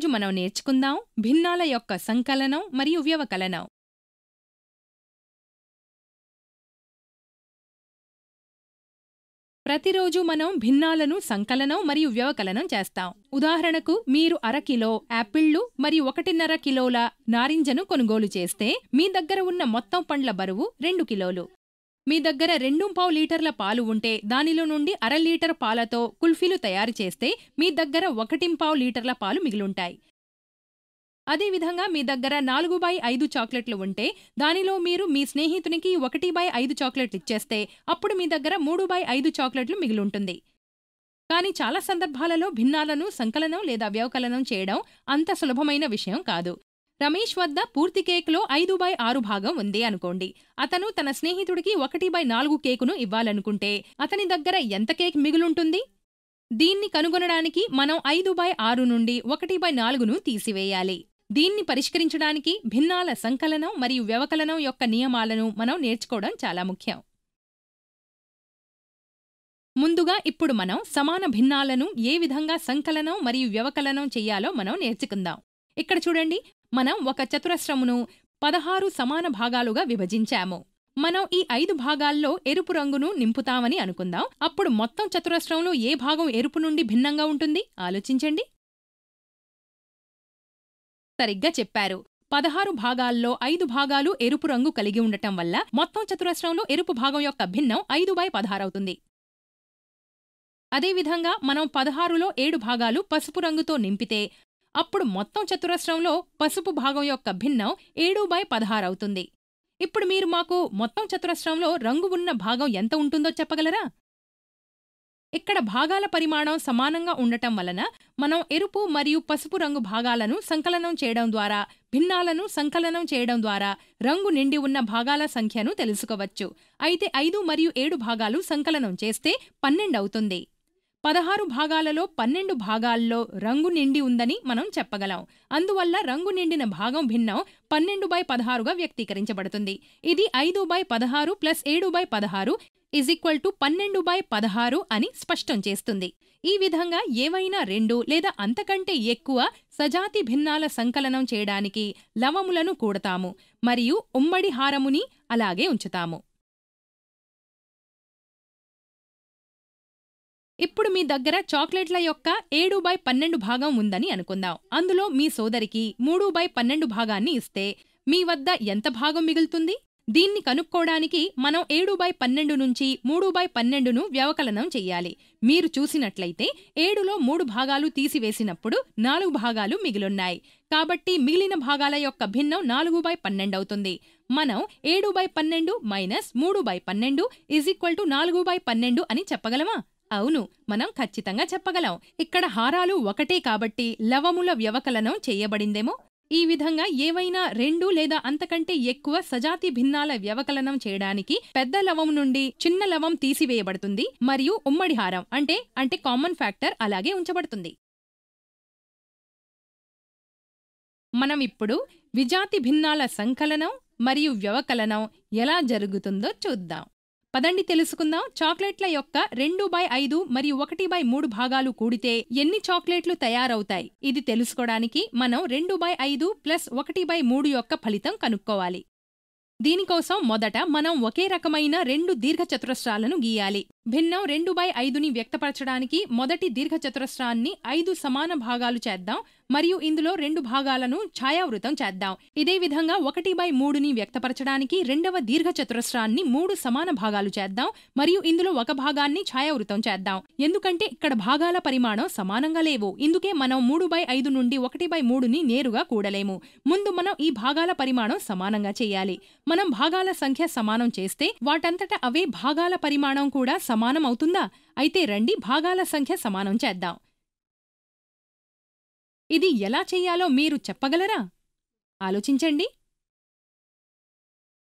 ఈరోజు మనం నేర్చుకుందాం భిన్నాల యొక్క సంకలనం మరియు వ్యవకలనం ప్రతిరోజు మనం భిన్నాలను సంకలనం మరియు వ్యవకలనం చేస్తాం ఉదాహరణకు మీరు అరకిలో యాపిళ్లు మరియు ఒకటిన్నర కిలోల నారింజను కొనుగోలు చేస్తే మీ దగ్గర ఉన్న మొత్తం పండ్ల బరువు రెండు కిలోలు మీ దగ్గర రెండు పావు లీటర్ల పాలు ఉంటే దానిలో నుండి అర లీటర్ పాలతో కుల్ఫీలు తయారు చేస్తే మీ దగ్గర పావు లీటర్ల పాలు మిగిలుంటాయి అదేవిధంగా మీ దగ్గర నాలుగు బై ఐదు చాక్లెట్లు ఉంటే దానిలో మీరు మీ స్నేహితునికి ఒకటి బై ఐదు చాక్లెట్లు ఇచ్చేస్తే అప్పుడు మీ దగ్గర మూడు బై ఐదు చాక్లెట్లు మిగిలుంటుంది కానీ చాలా సందర్భాలలో భిన్నాలను సంకలనం లేదా వ్యవకలనం చేయడం అంత సులభమైన విషయం కాదు రమేష్ వద్ద పూర్తి కేక్లో ఐదు బై ఆరు భాగం ఉంది అనుకోండి అతను తన స్నేహితుడికి ఒకటి బై నాలుగు కేకును ఇవ్వాలనుకుంటే అతని దగ్గర ఎంత కేక్ మిగులుంటుంది దీన్ని కనుగొనడానికి మనం ఐదు బై ఆరు నుండి ఒకటి బై నాలుగును తీసివేయాలి దీన్ని పరిష్కరించడానికి భిన్నాల సంకలనం మరియు వ్యవకలనం యొక్క నియమాలను మనం నేర్చుకోవడం చాలా ముఖ్యం ముందుగా ఇప్పుడు మనం సమాన భిన్నాలను ఏ విధంగా సంకలనం మరియు వ్యవకలనం చేయాలో మనం నేర్చుకుందాం ఇక్కడ చూడండి మనం ఒక చతురస్రమును పదహారు సమాన భాగాలుగా విభజించాము మనం ఈ ఐదు భాగాల్లో ఎరుపు రంగును నింపుతామని అనుకుందాం అప్పుడు మొత్తం చతురస్రంలో ఏ భాగం ఎరుపు నుండి భిన్నంగా ఉంటుంది ఆలోచించండి సరిగ్గా చెప్పారు పదహారు భాగాల్లో ఐదు భాగాలు ఎరుపు రంగు కలిగి ఉండటం వల్ల మొత్తం చతురస్రంలో ఎరుపు భాగం యొక్క భిన్నం ఐదు బై పదహారవుతుంది అదేవిధంగా మనం పదహారులో ఏడు భాగాలు పసుపు రంగుతో నింపితే అప్పుడు మొత్తం చతురస్రంలో పసుపు భాగం యొక్క భిన్నం ఏడు బై పదహారు అవుతుంది ఇప్పుడు మీరు మాకు మొత్తం చతురస్రంలో రంగు ఉన్న భాగం ఎంత ఉంటుందో చెప్పగలరా ఇక్కడ భాగాల పరిమాణం సమానంగా ఉండటం వలన మనం ఎరుపు మరియు పసుపు రంగు భాగాలను సంకలనం చేయడం ద్వారా భిన్నాలను సంకలనం చేయడం ద్వారా రంగు నిండి ఉన్న భాగాల సంఖ్యను తెలుసుకోవచ్చు అయితే ఐదు మరియు ఏడు భాగాలు సంకలనం చేస్తే పన్నెండు అవుతుంది పదహారు భాగాలలో పన్నెండు భాగాల్లో రంగు నిండి ఉందని మనం చెప్పగలం అందువల్ల రంగు నిండిన భాగం భిన్నం పన్నెండు బై పదహారుగా వ్యక్తీకరించబడుతుంది ఇది ఐదు బై పదహారు ప్లస్ ఏడు బై పదహారు ఇజ్ ఈక్వల్ టు పన్నెండు బై పదహారు అని స్పష్టం చేస్తుంది ఈ విధంగా ఏవైనా రెండు లేదా అంతకంటే ఎక్కువ సజాతి భిన్నాల సంకలనం చేయడానికి లవములను కూడతాము మరియు ఉమ్మడి హారముని అలాగే ఉంచుతాము ఇప్పుడు మీ దగ్గర చాక్లెట్ల యొక్క ఏడు బై పన్నెండు భాగం ఉందని అనుకుందాం అందులో మీ సోదరికి మూడు బై పన్నెండు భాగాన్ని ఇస్తే మీ వద్ద ఎంత భాగం మిగులుతుంది దీన్ని కనుక్కోవడానికి మనం ఏడు బై పన్నెండు నుంచి మూడు బై పన్నెండును వ్యవకలనం చెయ్యాలి మీరు చూసినట్లయితే ఏడులో మూడు భాగాలు తీసివేసినప్పుడు నాలుగు భాగాలు మిగిలున్నాయి కాబట్టి మిగిలిన భాగాల యొక్క భిన్నం నాలుగు బై పన్నెండు అవుతుంది మనం ఏడు బై పన్నెండు మైనస్ మూడు బై పన్నెండు ఈజ్ ఈక్వల్ టు నాలుగు బై పన్నెండు అని చెప్పగలమా అవును మనం ఖచ్చితంగా చెప్పగలం ఇక్కడ హారాలు ఒకటే కాబట్టి లవముల వ్యవకలనం చేయబడిందేమో ఈ విధంగా ఏవైనా రెండు లేదా అంతకంటే ఎక్కువ సజాతి భిన్నాల వ్యవకలనం చేయడానికి పెద్ద లవం నుండి చిన్న లవం తీసివేయబడుతుంది మరియు ఉమ్మడి హారం అంటే అంటే కామన్ ఫ్యాక్టర్ అలాగే ఉంచబడుతుంది మనం ఇప్పుడు విజాతి భిన్నాల సంకలనం మరియు వ్యవకలనం ఎలా జరుగుతుందో చూద్దాం పదండి తెలుసుకుందాం చాక్లెట్ల యొక్క రెండు బై ఐదు మరియు ఒకటి బై మూడు భాగాలు కూడితే ఎన్ని చాక్లెట్లు తయారవుతాయి ఇది తెలుసుకోవడానికి మనం రెండు బై ఐదు ప్లస్ ఒకటి బై మూడు యొక్క ఫలితం కనుక్కోవాలి దీనికోసం మొదట మనం ఒకే రకమైన రెండు దీర్ఘచతురస్రాలను గీయాలి భిన్నం రెండు బై ఐదుని వ్యక్తపరచడానికి మొదటి దీర్ఘచతురస్రాన్ని ఐదు సమాన భాగాలు చేద్దాం మరియు ఇందులో రెండు భాగాలను ఛాయావృతం చేద్దాం ఇదే విధంగా ఒకటి బై మూడుని వ్యక్తపరచడానికి రెండవ దీర్ఘచతురస్రాన్ని మూడు సమాన భాగాలు చేద్దాం మరియు ఇందులో ఒక భాగాన్ని ఛాయావృతం చేద్దాం ఎందుకంటే ఇక్కడ భాగాల పరిమాణం సమానంగా లేవు ఇందుకే మనం మూడు బై ఐదు నుండి ఒకటి బై మూడుని నేరుగా కూడలేము ముందు మనం ఈ భాగాల పరిమాణం సమానంగా చేయాలి మనం భాగాల సంఖ్య సమానం చేస్తే వాటంతట అవే భాగాల పరిమాణం కూడా సమానం అవుతుందా అయితే రండి భాగాల సంఖ్య సమానం చేద్దాం ఇది ఎలా చెయ్యాలో మీరు చెప్పగలరా ఆలోచించండి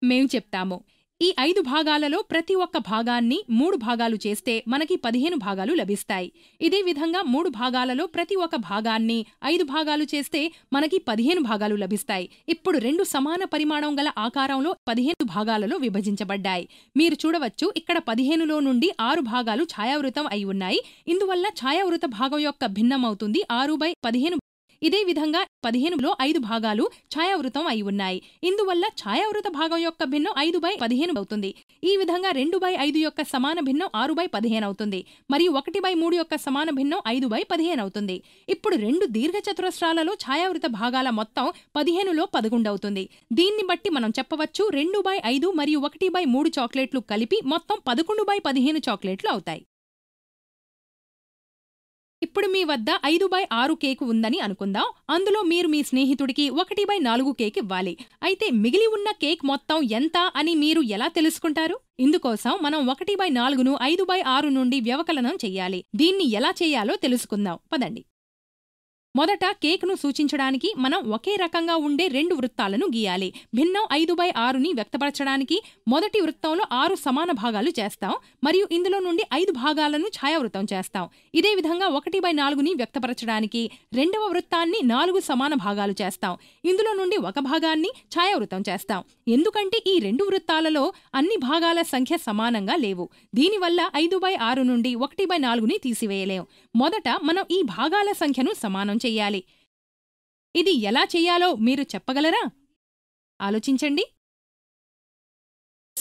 మేం చెప్తాము ఈ ఐదు భాగాలలో ప్రతి ఒక్క భాగాన్ని మూడు భాగాలు చేస్తే మనకి పదిహేను భాగాలు లభిస్తాయి ఇదే విధంగా మూడు భాగాలలో ప్రతి ఒక్క భాగాన్ని ఐదు భాగాలు చేస్తే మనకి పదిహేను భాగాలు లభిస్తాయి ఇప్పుడు రెండు సమాన పరిమాణం గల ఆకారంలో పదిహేను భాగాలలో విభజించబడ్డాయి మీరు చూడవచ్చు ఇక్కడ పదిహేనులో నుండి ఆరు భాగాలు ఛాయావృతం అయి ఉన్నాయి ఇందువల్ల ఛాయావృత భాగం యొక్క భిన్నమవుతుంది ఆరు బై పదిహేను ఇదే విధంగా పదిహేనులో ఐదు భాగాలు ఛాయావృతం అయి ఉన్నాయి ఇందువల్ల ఛాయావృత భాగం యొక్క భిన్నం ఐదు బై పదిహేను అవుతుంది ఈ విధంగా రెండు బై ఐదు యొక్క సమాన భిన్నం ఆరు బై పదిహేను అవుతుంది మరియు ఒకటి బై మూడు యొక్క సమాన భిన్నం ఐదు బై పదిహేను అవుతుంది ఇప్పుడు రెండు దీర్ఘచతురస్రాలలో ఛాయావృత భాగాల మొత్తం పదిహేనులో పదకొండు అవుతుంది దీన్ని బట్టి మనం చెప్పవచ్చు రెండు బై ఐదు మరియు ఒకటి బై మూడు చాక్లెట్లు కలిపి మొత్తం పదకొండు బై పదిహేను చాక్లెట్లు అవుతాయి ఇప్పుడు మీ వద్ద ఐదు బై ఆరు కేక్ ఉందని అనుకుందాం అందులో మీరు మీ స్నేహితుడికి ఒకటి బై నాలుగు కేక్ ఇవ్వాలి అయితే మిగిలి ఉన్న కేక్ మొత్తం ఎంత అని మీరు ఎలా తెలుసుకుంటారు ఇందుకోసం మనం ఒకటి బై నాలుగును ఐదు బై ఆరు నుండి వ్యవకలనం చెయ్యాలి దీన్ని ఎలా చేయాలో తెలుసుకుందాం పదండి మొదట కేక్ను సూచించడానికి మనం ఒకే రకంగా ఉండే రెండు వృత్తాలను గీయాలి భిన్నం ఐదు బై ఆరుని వ్యక్తపరచడానికి మొదటి వృత్తంలో ఆరు సమాన భాగాలు చేస్తాం మరియు ఇందులో నుండి ఐదు భాగాలను ఛాయావృతం చేస్తాం ఇదే విధంగా ఒకటి బై నాలుగుని వ్యక్తపరచడానికి రెండవ వృత్తాన్ని నాలుగు సమాన భాగాలు చేస్తాం ఇందులో నుండి ఒక భాగాన్ని ఛాయావృతం చేస్తాం ఎందుకంటే ఈ రెండు వృత్తాలలో అన్ని భాగాల సంఖ్య సమానంగా లేవు దీనివల్ల ఐదు బై ఆరు నుండి ఒకటి బై నాలుగుని తీసివేయలేం మొదట మనం ఈ భాగాల సంఖ్యను సమానం చెయ్యాలి ఇది ఎలా చెయ్యాలో మీరు చెప్పగలరా ఆలోచించండి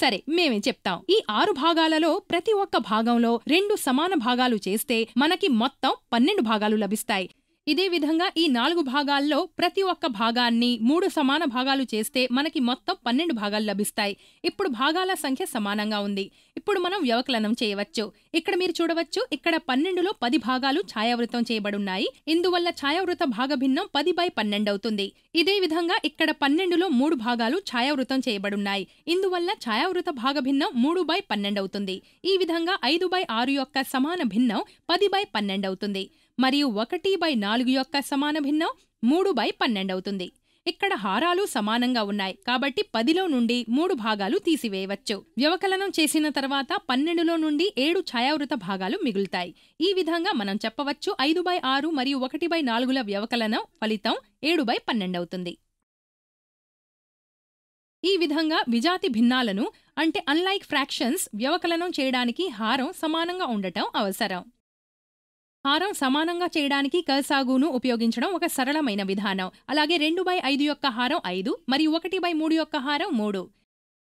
సరే మేమే చెప్తాం ఈ ఆరు భాగాలలో ప్రతి ఒక్క భాగంలో రెండు సమాన భాగాలు చేస్తే మనకి మొత్తం పన్నెండు భాగాలు లభిస్తాయి ఇదే విధంగా ఈ నాలుగు భాగాల్లో ప్రతి ఒక్క భాగాన్ని మూడు సమాన భాగాలు చేస్తే మనకి మొత్తం పన్నెండు భాగాలు లభిస్తాయి ఇప్పుడు భాగాల సంఖ్య సమానంగా ఉంది ఇప్పుడు మనం వ్యవకలనం చేయవచ్చు ఇక్కడ మీరు చూడవచ్చు ఇక్కడ పన్నెండులో పది భాగాలు ఛాయావృతం చేయబడున్నాయి ఇందువల్ల ఛాయావృత భాగ భిన్నం పది బై పన్నెండు అవుతుంది ఇదే విధంగా ఇక్కడ పన్నెండులో మూడు భాగాలు ఛాయావృతం చేయబడున్నాయి ఇందువల్ల ఛాయావృత భాగ భిన్నం మూడు బై పన్నెండు అవుతుంది ఈ విధంగా ఐదు బై ఆరు యొక్క సమాన భిన్నం పది బై పన్నెండు అవుతుంది మరియు ఒకటి బై నాలుగు యొక్క సమాన భిన్నం మూడు బై పన్నెండు అవుతుంది ఇక్కడ హారాలు సమానంగా ఉన్నాయి కాబట్టి పదిలో నుండి మూడు భాగాలు తీసివేయవచ్చు వ్యవకలనం చేసిన తర్వాత పన్నెండులో నుండి ఏడు ఛాయావృత భాగాలు మిగులుతాయి ఈ విధంగా మనం చెప్పవచ్చు ఐదు బై ఆరు మరియు ఒకటి బై నాలుగుల వ్యవకలనం ఫలితం ఏడు బై పన్నెండు అవుతుంది ఈ విధంగా విజాతి భిన్నాలను అంటే అన్లైక్ ఫ్రాక్షన్స్ వ్యవకలనం చేయడానికి హారం సమానంగా ఉండటం అవసరం హారం సమానంగా చేయడానికి కల్సాగును ఉపయోగించడం ఒక సరళమైన విధానం అలాగే రెండు బై ఐదు యొక్క హారం ఐదు మరియు ఒకటి బై మూడు యొక్క హారం మూడు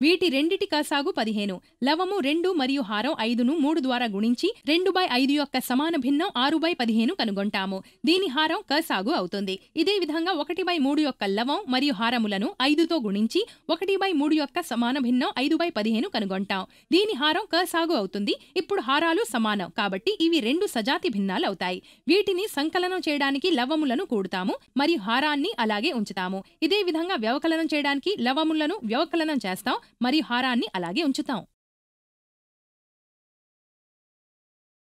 వీటి రెండిటి కాసాగు పదిహేను లవము రెండు మరియు హారం ఐదును మూడు ద్వారా గుణించి రెండు బై ఐదు యొక్క సమాన భిన్నం ఆరు బై పదిహేను కనుగొంటాము దీని హారం కసాగు అవుతుంది ఇదే విధంగా ఒకటి బై మూడు యొక్క లవం మరియు హారములను ఐదుతో గుణించి ఒకటి బై మూడు యొక్క సమాన భిన్నం ఐదు బై పదిహేను కనుగొంటాం దీని హారం కసాగు అవుతుంది ఇప్పుడు హారాలు సమానం కాబట్టి ఇవి రెండు సజాతి భిన్నాలు అవుతాయి వీటిని సంకలనం చేయడానికి లవములను కూడుతాము మరియు హారాన్ని అలాగే ఉంచుతాము ఇదే విధంగా వ్యవకలనం చేయడానికి లవములను వ్యవకలనం చేస్తాం మరియు హారాన్ని అలాగే ఉంచుతాం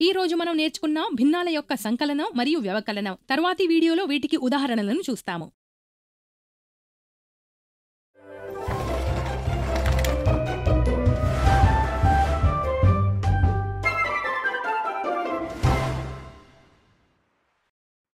ఈ రోజు మనం నేర్చుకున్నాం భిన్నాల యొక్క సంకలనం మరియు వ్యవకలనం తర్వాతి వీడియోలో వీటికి ఉదాహరణలను చూస్తాము